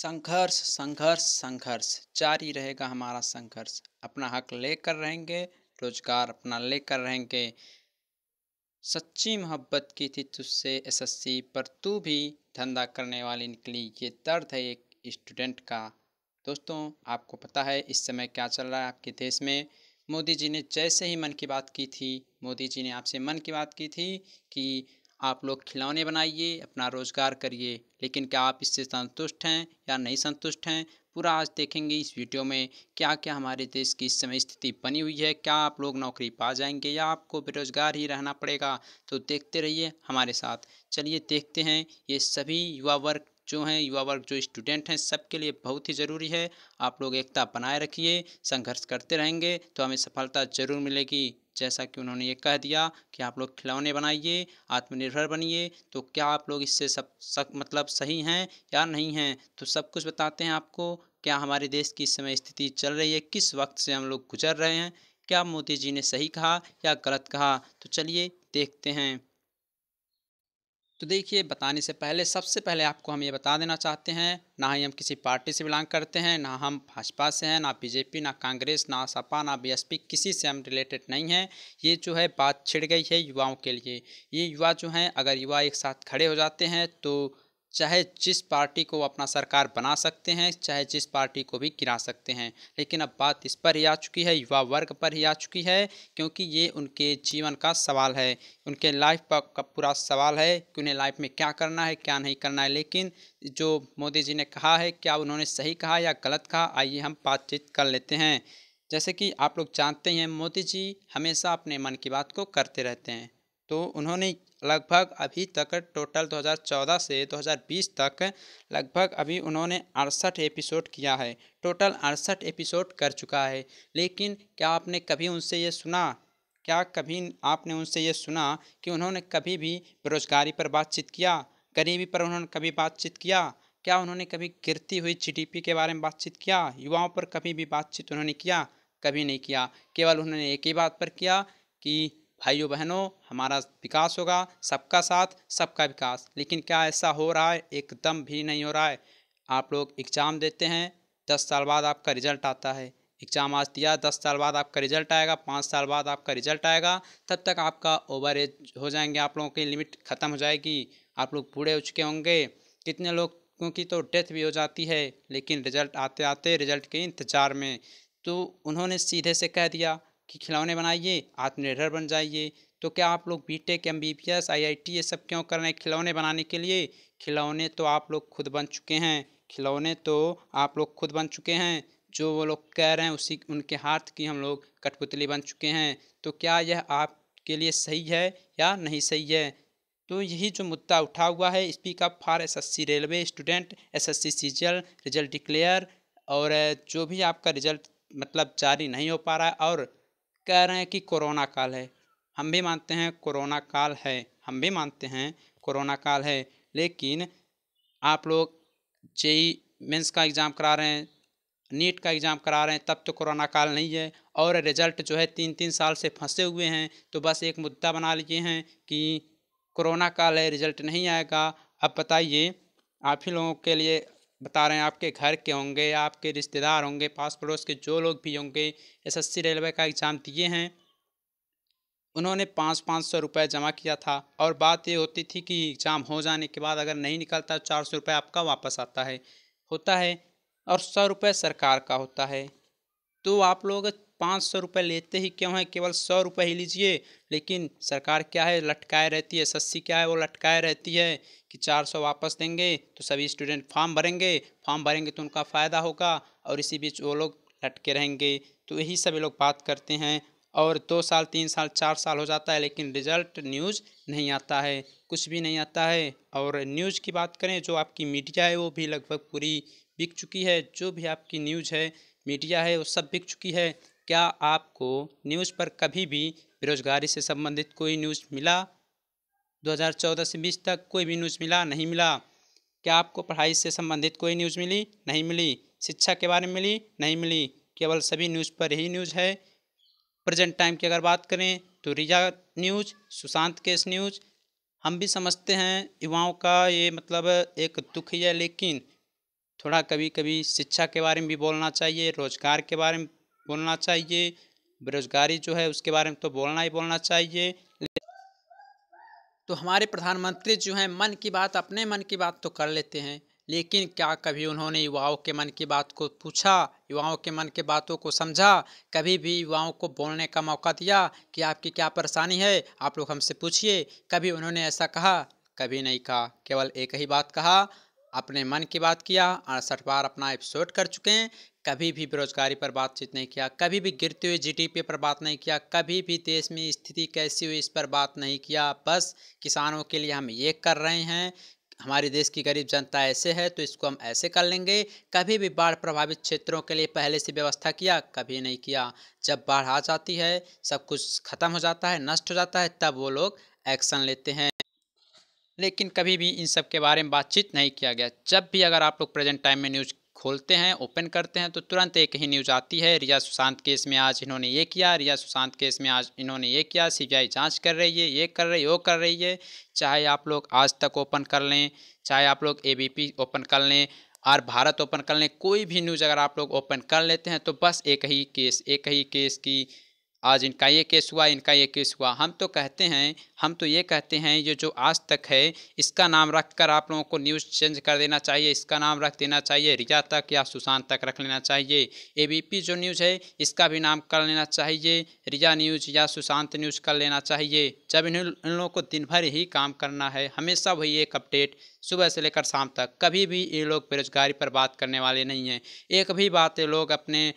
संघर्ष संघर्ष संघर्ष जारी रहेगा हमारा संघर्ष अपना हक लेकर रहेंगे रोजगार अपना लेकर रहेंगे सच्ची मोहब्बत की थी तुझसे एसएससी पर तू भी धंधा करने वाली निकली ये दर्द है एक स्टूडेंट का दोस्तों आपको पता है इस समय क्या चल रहा है आपके देश में मोदी जी ने जैसे ही मन की बात की थी मोदी जी ने आपसे मन की बात की थी कि आप लोग खिलौने बनाइए अपना रोज़गार करिए लेकिन क्या आप इससे संतुष्ट हैं या नहीं संतुष्ट हैं पूरा आज देखेंगे इस वीडियो में क्या क्या हमारे देश की इस समय स्थिति बनी हुई है क्या आप लोग नौकरी पा जाएंगे या आपको बेरोजगार ही रहना पड़ेगा तो देखते रहिए हमारे साथ चलिए देखते हैं ये सभी युवा वर्ग जो हैं युवा वर्ग जो स्टूडेंट हैं सबके लिए बहुत ही ज़रूरी है आप लोग एकता बनाए रखिए संघर्ष करते रहेंगे तो हमें सफलता ज़रूर मिलेगी जैसा कि उन्होंने ये कह दिया कि आप लोग खिलौने बनाइए आत्मनिर्भर बनिए तो क्या आप लोग इससे सब सक, मतलब सही हैं या नहीं हैं तो सब कुछ बताते हैं आपको क्या हमारे देश की इस समय स्थिति चल रही है किस वक्त से हम लोग गुजर रहे हैं क्या मोदी जी ने सही कहा या गलत कहा तो चलिए देखते हैं तो देखिए बताने से पहले सबसे पहले आपको हम ये बता देना चाहते हैं ना ही हम किसी पार्टी से बिलोंग करते हैं ना हम भाजपा से हैं ना बीजेपी ना कांग्रेस ना सपा ना बीएसपी किसी से हम रिलेटेड नहीं हैं ये जो है बात छिड़ गई है युवाओं के लिए ये युवा जो हैं अगर युवा एक साथ खड़े हो जाते हैं तो चाहे जिस पार्टी को अपना सरकार बना सकते हैं चाहे जिस पार्टी को भी गिरा सकते हैं लेकिन अब बात इस पर ही आ चुकी है युवा वर्ग पर ही आ चुकी है क्योंकि ये उनके जीवन का सवाल है उनके लाइफ का पूरा सवाल है कि उन्हें लाइफ में क्या करना है क्या नहीं करना है लेकिन जो मोदी जी ने कहा है क्या उन्होंने सही कहा या गलत कहा आइए हम बातचीत कर लेते हैं जैसे कि आप लोग जानते हैं मोदी जी हमेशा अपने मन की बात को करते रहते हैं तो उन्होंने लगभग अभी तक टोटल 2014 से 2020 तक लगभग अभी उन्होंने अड़सठ एपिसोड किया है टोटल अड़सठ एपिसोड कर चुका है लेकिन क्या आपने कभी उनसे ये सुना क्या कभी आपने उनसे ये सुना कि उन्होंने कभी भी बेरोजगारी पर बातचीत किया गरीबी पर उन्होंने कभी बातचीत किया क्या उन्होंने कभी गिरती हुई जीडीपी के बारे में बातचीत किया युवाओं पर कभी भी बातचीत उन्होंने किया कभी नहीं किया केवल उन्होंने एक ही बात पर किया कि भाइयों बहनों हमारा विकास होगा सबका साथ सबका विकास लेकिन क्या ऐसा हो रहा है एकदम भी नहीं हो रहा है आप लोग एग्ज़ाम देते हैं दस साल बाद आपका रिजल्ट आता है एग्ज़ाम आज दिया दस साल बाद आपका रिजल्ट आएगा पाँच साल बाद आपका रिजल्ट आएगा तब तक आपका ओवर एज हो जाएंगे आप लोगों की लिमिट ख़त्म हो जाएगी आप लोग बूढ़े हो चुके होंगे कितने लोगों की तो डेथ भी हो जाती है लेकिन रिजल्ट आते आते रिजल्ट के इंतज़ार में तो उन्होंने सीधे से कह दिया कि खिलौने बनाइए आत्मनिर्भर बन जाइए तो क्या आप लोग B tech M B S I I T ये सब क्यों कर रहे हैं खिलौने बनाने के लिए खिलौने तो आप लोग खुद बन चुके हैं खिलौने तो आप लोग खुद बन चुके हैं जो वो लोग कह रहे हैं उसी उनके हाथ की हम लोग कठपुतली बन चुके हैं तो क्या यह आपके लिए सही है या नहीं सही है तो यही जो मुद्दा उठा हुआ है speak up for SSC railway student SSC CGL result declare और जो भी आपका रिजल्ट मतलब जारी नहीं हो पा रहा है और कह रहे हैं कि कोरोना काल है हम भी मानते हैं कोरोना काल है हम भी मानते हैं कोरोना काल है लेकिन आप लोग जेई मेंस का एग्ज़ाम करा रहे हैं नीट का एग्ज़ाम करा रहे हैं तब तो कोरोना काल नहीं है और रिज़ल्ट जो है तीन तीन साल से फंसे हुए हैं तो बस एक मुद्दा बना लिए हैं कि कोरोना काल है रिज़ल्ट नहीं आएगा अब बताइए आप ही लोगों के लिए बता रहे हैं आपके घर के होंगे आपके रिश्तेदार होंगे पास पड़ोस के जो लोग भी होंगे एसएससी रेलवे का एग्ज़ाम दिए हैं उन्होंने पाँच पाँच सौ रुपये जमा किया था और बात ये होती थी कि एग्ज़ाम हो जाने के बाद अगर नहीं निकलता तो चार सौ रुपये आपका वापस आता है होता है और सौ रुपये सरकार का होता है तो आप लोग पाँच सौ रुपये लेते ही क्यों हैं केवल सौ रुपये ही लीजिए लेकिन सरकार क्या है लटकाए रहती है सस्सी क्या है वो लटकाए रहती है कि 400 वापस देंगे तो सभी स्टूडेंट फॉर्म भरेंगे फॉर्म भरेंगे तो उनका फ़ायदा होगा और इसी बीच वो लोग लटके रहेंगे तो यही सभी लोग बात करते हैं और दो साल तीन साल चार साल हो जाता है लेकिन रिजल्ट न्यूज़ नहीं आता है कुछ भी नहीं आता है और न्यूज़ की बात करें जो आपकी मीडिया है वो भी लगभग पूरी बिक चुकी है जो भी आपकी न्यूज़ है मीडिया है वो सब बिक चुकी है क्या आपको न्यूज़ पर कभी भी बेरोज़गारी से संबंधित कोई न्यूज़ मिला 2014 से 20 तक कोई भी न्यूज़ मिला नहीं मिला क्या आपको पढ़ाई से संबंधित कोई न्यूज़ मिली नहीं मिली शिक्षा के बारे में मिली नहीं मिली केवल सभी न्यूज़ पर ही न्यूज़ है प्रेजेंट टाइम की अगर बात करें तो रिजा न्यूज़ सुशांत केस न्यूज़ हम भी समझते हैं युवाओं का ये मतलब एक दुख ही है लेकिन थोड़ा कभी कभी शिक्षा के बारे में भी बोलना चाहिए रोज़गार के बारे में बोलना चाहिए बेरोज़गारी जो है उसके बारे में तो बोलना ही बोलना चाहिए तो हमारे प्रधानमंत्री जो हैं मन की बात अपने मन की बात तो कर लेते हैं लेकिन क्या कभी उन्होंने युवाओं के मन की बात को पूछा युवाओं के मन की बातों को समझा कभी भी युवाओं को बोलने का मौका दिया कि आपकी क्या परेशानी है आप लोग हमसे पूछिए कभी उन्होंने ऐसा कहा कभी नहीं कहा केवल एक ही बात कहा अपने मन की बात किया अड़सठ बार अपना एपिसोड कर चुके हैं कभी भी बेरोजगारी पर बातचीत नहीं किया कभी भी गिरते हुए जीडीपी पर बात नहीं किया कभी भी देश में स्थिति कैसी हुई इस पर बात नहीं किया बस किसानों के लिए हम ये कर रहे हैं हमारे देश की गरीब जनता ऐसे है तो इसको हम ऐसे कर लेंगे कभी भी बाढ़ प्रभावित क्षेत्रों के लिए पहले से व्यवस्था किया कभी नहीं किया जब बाढ़ आ जाती है सब कुछ खत्म हो जाता है नष्ट हो जाता है तब वो लोग एक्शन लेते हैं लेकिन कभी भी इन सब के बारे में बातचीत नहीं किया गया जब भी अगर आप लोग प्रेजेंट टाइम में न्यूज़ खोलते हैं ओपन करते हैं तो तुरंत एक ही न्यूज़ आती है रिया सुशांत केस में आज इन्होंने ये किया रिया सुशांत केस में आज इन्होंने ये किया सीबीआई जांच कर रही है ये कर रही है वो कर रही है चाहे आप लोग आज तक ओपन कर लें चाहे आप लोग ए ओपन कर लें और भारत ओपन कर लें कोई भी न्यूज़ अगर आप लोग ओपन कर लेते हैं तो बस एक ही केस एक ही केस की आज इनका ये केस हुआ इनका ये केस हुआ हम तो कहते हैं हम तो ये कहते हैं ये जो आज तक है इसका नाम रख कर आप लोगों को न्यूज़ चेंज कर देना चाहिए इसका नाम रख देना चाहिए रिजा तक या सुशांत तक रख लेना चाहिए एबीपी जो न्यूज़ है इसका भी नाम कर लेना चाहिए रिजा न्यूज़ या सुशांत न्यूज़ कर लेना चाहिए जब इन इन लोगों को दिन भर ही काम करना है हमेशा वही एक अपडेट सुबह से लेकर शाम तक कभी भी ये लोग बेरोजगारी पर बात करने वाले नहीं हैं एक भी बात ये लोग अपने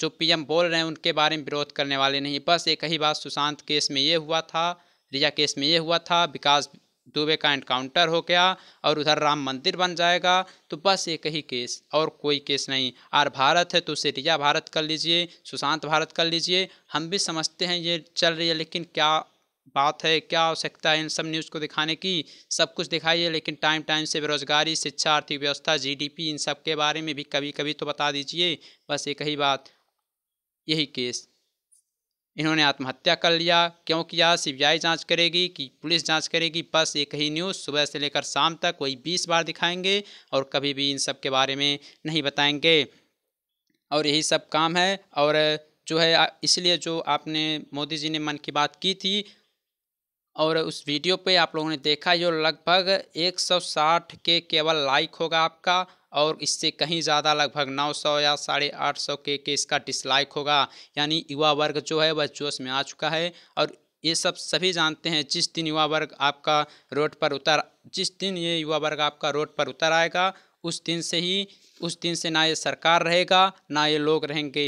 जो पीएम बोल रहे हैं उनके बारे में विरोध करने वाले नहीं बस एक ही बात सुशांत केस में ये हुआ था रिया केस में ये हुआ था विकास दुबे का एनकाउंटर हो गया और उधर राम मंदिर बन जाएगा तो बस एक ही केस और कोई केस नहीं आर भारत है तो उसे रिया भारत कर लीजिए सुशांत भारत कर लीजिए हम भी समझते हैं ये चल रही है लेकिन क्या बात है क्या आवश्यकता है इन सब न्यूज़ को दिखाने की सब कुछ दिखाइए लेकिन टाइम टाइम से बेरोजगारी शिक्षा आर्थिक व्यवस्था जीडीपी इन सब के बारे में भी कभी कभी तो बता दीजिए बस एक ही बात यही केस इन्होंने आत्महत्या कर लिया क्यों किया सीबीआई जांच करेगी कि पुलिस जांच करेगी बस एक ही न्यूज़ सुबह से लेकर शाम तक वही बीस बार दिखाएंगे और कभी भी इन सब के बारे में नहीं बताएंगे और यही सब काम है और जो है इसलिए जो आपने मोदी जी ने मन की बात की थी और उस वीडियो पे आप लोगों ने देखा ये लगभग 160 के केवल लाइक होगा आपका और इससे कहीं ज़्यादा लगभग नौ सौ या साढ़े आठ सौ के के इसका डिसलाइक होगा यानी युवा वर्ग जो है वह जोश में आ चुका है और ये सब सभी जानते हैं जिस दिन युवा वर्ग आपका रोड पर उतर जिस दिन ये युवा वर्ग आपका रोड पर उतर आएगा उस दिन से ही उस दिन से ना ये सरकार रहेगा ना ये लोग रहेंगे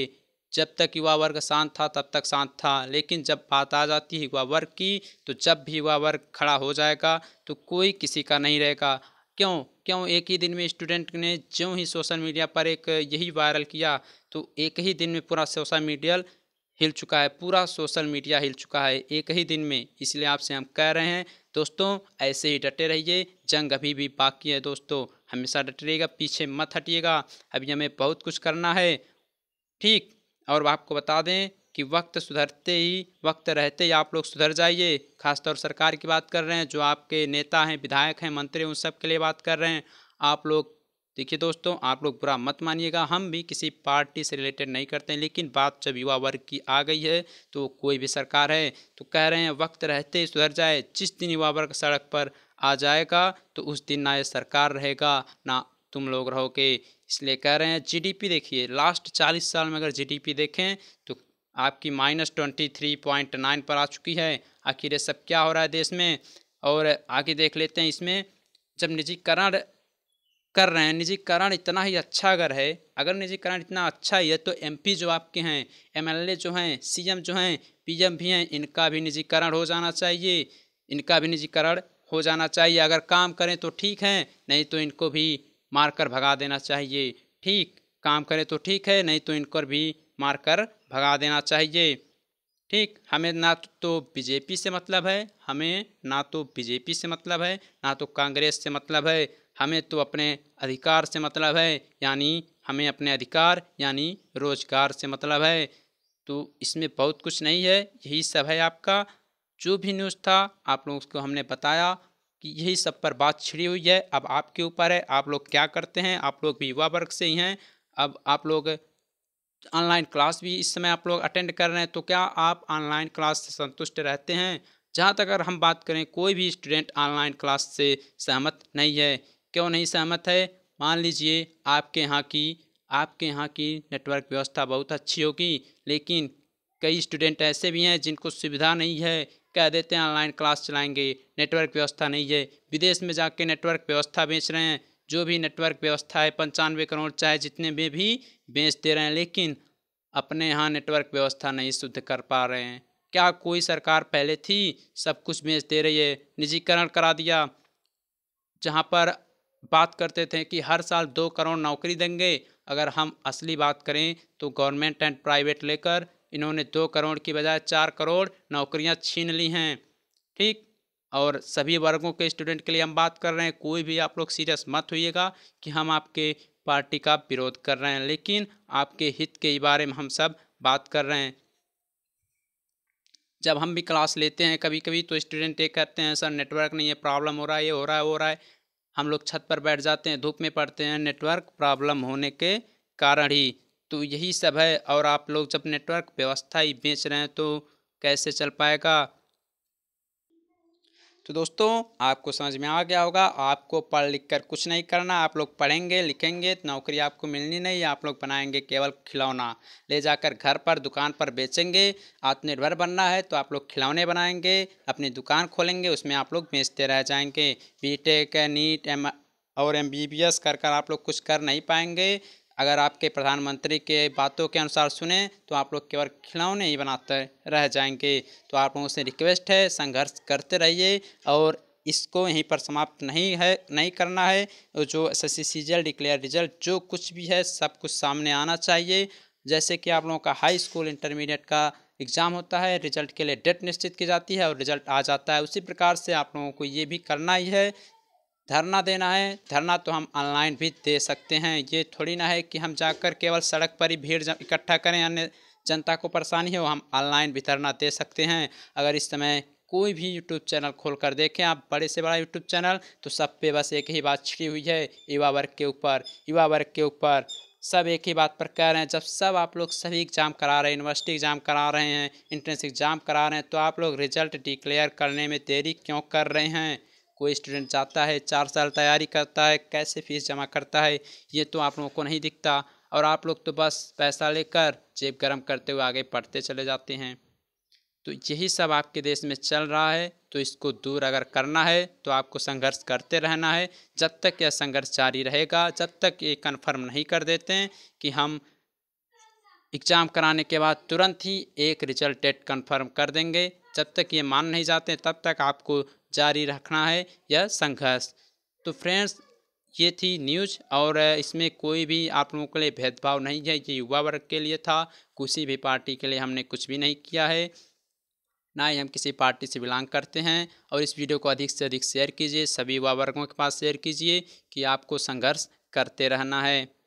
जब तक युवा वर्ग शांत था तब तक शांत था लेकिन जब बात आ जाती है युवा वर्ग की तो जब भी युवा वर्ग खड़ा हो जाएगा तो कोई किसी का नहीं रहेगा क्यों क्यों एक ही दिन में स्टूडेंट ने जो ही सोशल मीडिया पर एक यही वायरल किया तो एक ही दिन में पूरा सोशल मीडिया हिल चुका है पूरा सोशल मीडिया हिल चुका है एक ही दिन में इसलिए आपसे हम कह रहे हैं दोस्तों ऐसे ही डटे रहिए जंग अभी भी बाकी है दोस्तों हमेशा डटे रहिएगा पीछे मत हटिएगा अभी हमें बहुत कुछ करना है ठीक और आपको बता दें कि वक्त सुधरते ही वक्त रहते ही आप लोग सुधर जाइए खासतौर सरकार की बात कर रहे हैं जो आपके नेता हैं विधायक हैं मंत्री उन सब के लिए बात कर रहे हैं आप लोग देखिए दोस्तों आप लोग बुरा मत मानिएगा हम भी किसी पार्टी से रिलेटेड नहीं करते हैं लेकिन बात जब युवा वर्ग की आ गई है तो कोई भी सरकार है तो कह रहे हैं वक्त रहते ही सुधर जाए जिस दिन युवा वर्ग सड़क पर आ जाएगा तो उस दिन ना ये सरकार रहेगा ना तुम लोग रहोगे इसलिए कह रहे हैं जीडीपी देखिए लास्ट चालीस साल में अगर जीडीपी देखें तो आपकी minus twenty three point nine पर आ चुकी है आखिर ये सब क्या हो रहा है देश में और आगे देख लेते हैं इसमें जब निजीकरण कर रहे हैं निजीकरण इतना ही अच्छा अगर है अगर निजीकरण इतना अच्छा ही है तो एमपी जो आपके हैं एमएलए जो हैं सीएम जो हैं पीएम भी हैं इनका भी निजीकरण हो जाना चाहिए इनका भी निजीकरण हो जाना चाहिए अगर काम करें तो ठीक है नहीं तो इनको भी मारकर भगा देना चाहिए ठीक काम करें तो ठीक है नहीं तो इनको भी मारकर भगा देना चाहिए ठीक हमें ना तो बीजेपी से मतलब है हमें ना तो बीजेपी से मतलब है ना तो कांग्रेस से मतलब है हमें तो अपने अधिकार से मतलब है यानी हमें अपने अधिकार यानी रोजगार से मतलब है तो इसमें बहुत कुछ नहीं है यही सब है आपका जो भी न्यूज़ था आप लोगों को हमने बताया कि यही सब पर बात छिड़ी हुई है अब आपके ऊपर है आप लोग क्या करते हैं आप लोग भी युवा वर्ग से ही हैं अब आप लोग ऑनलाइन क्लास भी इस समय आप लोग अटेंड कर रहे हैं तो क्या आप ऑनलाइन क्लास से संतुष्ट रहते हैं जहाँ तक अगर हम बात करें कोई भी स्टूडेंट ऑनलाइन क्लास से सहमत नहीं है क्यों नहीं सहमत है मान लीजिए आपके यहाँ की आपके यहाँ की नेटवर्क व्यवस्था बहुत अच्छी होगी लेकिन कई स्टूडेंट ऐसे भी हैं जिनको सुविधा नहीं है कह देते हैं ऑनलाइन क्लास चलाएंगे नेटवर्क व्यवस्था नहीं है विदेश में जाके नेटवर्क व्यवस्था बेच रहे हैं जो भी नेटवर्क व्यवस्था है पंचानवे करोड़ चाहे जितने में भी बेच दे रहे हैं लेकिन अपने यहाँ नेटवर्क व्यवस्था नहीं शुद्ध कर पा रहे हैं क्या कोई सरकार पहले थी सब कुछ बेच दे रही है निजीकरण करा दिया जहाँ पर बात करते थे कि हर साल दो करोड़ नौकरी देंगे अगर हम असली बात करें तो गवर्नमेंट एंड प्राइवेट लेकर इन्होंने दो करोड़ की बजाय चार करोड़ नौकरियां छीन ली हैं ठीक और सभी वर्गों के स्टूडेंट के लिए हम बात कर रहे हैं कोई भी आप लोग सीरियस मत होइएगा कि हम आपके पार्टी का विरोध कर रहे हैं लेकिन आपके हित के बारे में हम सब बात कर रहे हैं जब हम भी क्लास लेते हैं कभी कभी तो स्टूडेंट ये कहते हैं सर नेटवर्क नहीं है प्रॉब्लम हो रहा है ये हो रहा है हो रहा है हम लोग छत पर बैठ जाते हैं धूप में पढ़ते हैं नेटवर्क प्रॉब्लम होने के कारण ही तो यही सब है और आप लोग जब नेटवर्क व्यवस्था ही बेच रहे हैं तो कैसे चल पाएगा तो दोस्तों आपको समझ में आ गया होगा आपको पढ़ लिख कर कुछ नहीं करना आप लोग पढ़ेंगे लिखेंगे तो नौकरी आपको मिलनी नहीं आप लोग बनाएंगे केवल खिलौना ले जाकर घर पर दुकान पर बेचेंगे आत्मनिर्भर बनना है तो आप लोग खिलौने बनाएंगे अपनी दुकान खोलेंगे उसमें आप लोग बेचते रह जाएंगे बी टेक नीट एम और एम बी बी एस कर कर आप लोग कुछ कर नहीं पाएंगे अगर आपके प्रधानमंत्री के बातों के अनुसार सुने तो आप लोग केवल खिलौने ही बनाते रह जाएंगे तो आप लोगों से रिक्वेस्ट है संघर्ष करते रहिए और इसको यहीं पर समाप्त नहीं है नहीं करना है जो S S C CGL declare result जो कुछ भी है सब कुछ सामने आना चाहिए जैसे कि आप लोगों का हाई स्कूल इंटरमीडिएट का एग्ज़ाम होता है रिजल्ट के लिए डेट निश्चित की जाती है और रिजल्ट आ जाता है उसी प्रकार से आप लोगों को ये भी करना ही है धरना देना है धरना तो हम ऑनलाइन भी दे सकते हैं ये थोड़ी ना है कि हम जाकर केवल सड़क पर ही भीड़ इकट्ठा करें अन्य जनता को परेशानी हो हम ऑनलाइन भी धरना दे सकते हैं अगर इस समय कोई भी यूट्यूब चैनल खोल कर देखें आप बड़े से बड़ा यूट्यूब चैनल तो सब पे बस एक ही बात छिड़ी हुई है युवा वर्ग के ऊपर युवा वर्ग के ऊपर सब एक ही बात पर कह रहे हैं जब सब आप लोग सभी एग्ज़ाम करा रहे हैं यूनिवर्सिटी एग्ज़ाम करा रहे हैं इंट्रेंस एग्ज़ाम करा रहे हैं तो आप लोग रिजल्ट डिक्लेयर करने में देरी क्यों कर रहे हैं कोई स्टूडेंट जाता है चार साल तैयारी करता है कैसे फीस जमा करता है ये तो आप लोगों को नहीं दिखता और आप लोग तो बस पैसा लेकर जेब गर्म करते हुए आगे पढ़ते चले जाते हैं तो यही सब आपके देश में चल रहा है तो इसको दूर अगर करना है तो आपको संघर्ष करते रहना है जब तक यह संघर्ष जारी रहेगा जब तक ये कन्फर्म नहीं कर देते हैं कि हम एग्ज़ाम कराने के बाद तुरंत ही एक रिजल्ट डेट कन्फर्म कर देंगे जब तक ये मान नहीं जाते तब तक आपको जारी रखना है यह संघर्ष तो फ्रेंड्स ये थी न्यूज और इसमें कोई भी आप लोगों के लिए भेदभाव नहीं है ये युवा वर्ग के लिए था किसी भी पार्टी के लिए हमने कुछ भी नहीं किया है ना ही हम किसी पार्टी से बिलोंग करते हैं और इस वीडियो को अधिक से अधिक शेयर कीजिए सभी युवा वर्गों के पास शेयर कीजिए कि आपको संघर्ष करते रहना है